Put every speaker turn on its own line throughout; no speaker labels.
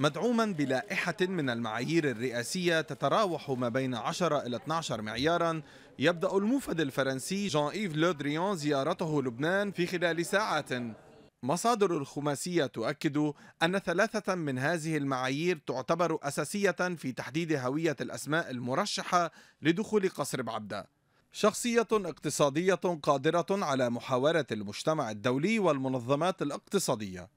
مدعوما بلائحة من المعايير الرئاسية تتراوح ما بين 10 إلى 12 معيارا يبدأ الموفد الفرنسي جان إيف لودريون زيارته لبنان في خلال ساعات مصادر الخماسية تؤكد أن ثلاثة من هذه المعايير تعتبر أساسية في تحديد هوية الأسماء المرشحة لدخول قصر بعبده شخصية اقتصادية قادرة على محاورة المجتمع الدولي والمنظمات الاقتصادية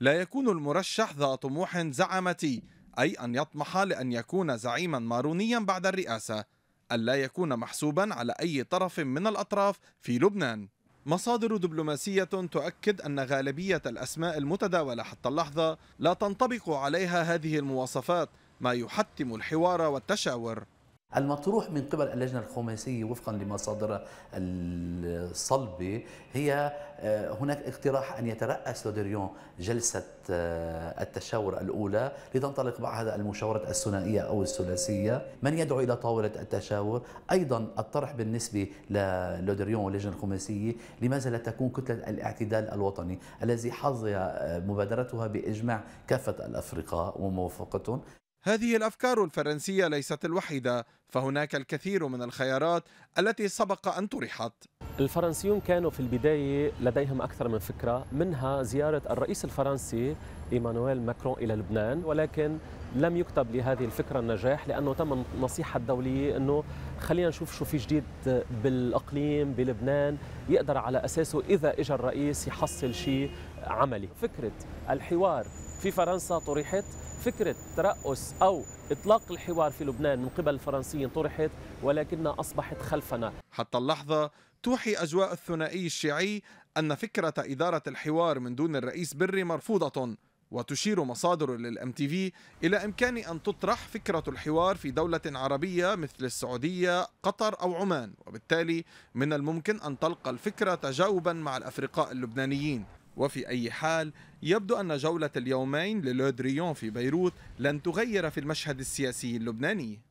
لا يكون المرشح ذا طموح زعمتي أي أن يطمح لأن يكون زعيما مارونيا بعد الرئاسة ألا يكون محسوبا على أي طرف من الأطراف في لبنان مصادر دبلوماسية تؤكد أن غالبية الأسماء المتداولة حتى اللحظة لا تنطبق عليها هذه المواصفات ما يحتم الحوار والتشاور
المطروح من قبل اللجنة الخماسية وفقا لمصادر الصلبة هي آه، هناك اقتراح أن يترأس لودريون جلسة آه، التشاور الأولى لتنطلق هذا المشاورة الثنائية أو الثلاثية من يدعو إلى طاولة التشاور أيضا الطرح بالنسبة للودريون واللجنة الخماسية لماذا لا تكون كتلة الاعتدال الوطني الذي حظي آه، مبادرتها بإجماع كافة الأفرقاء وموافقتهم
هذه الافكار الفرنسيه ليست الوحيده فهناك الكثير من الخيارات التي سبق ان طرحت الفرنسيون كانوا في
البدايه لديهم اكثر من فكره منها زياره الرئيس الفرنسي ايمانويل ماكرون الى لبنان ولكن لم يكتب لهذه الفكره النجاح لانه تم النصيحه الدوليه انه خلينا نشوف شو في جديد بالاقليم بلبنان يقدر على اساسه اذا اجى الرئيس يحصل شيء عملي فكره الحوار في فرنسا طرحت فكرة ترأس أو إطلاق الحوار في لبنان من قبل الفرنسيين طرحت
ولكنها أصبحت خلفنا حتى اللحظة توحي أجواء الثنائي الشيعي أن فكرة إدارة الحوار من دون الرئيس بري مرفوضة وتشير مصادر للام تي في الى امكان ان تطرح فكره الحوار في دوله عربيه مثل السعوديه، قطر او عمان، وبالتالي من الممكن ان تلقى الفكره تجاوبا مع الافرقاء اللبنانيين. وفي أي حال يبدو أن جولة اليومين للودريون في بيروت لن تغير في المشهد السياسي اللبناني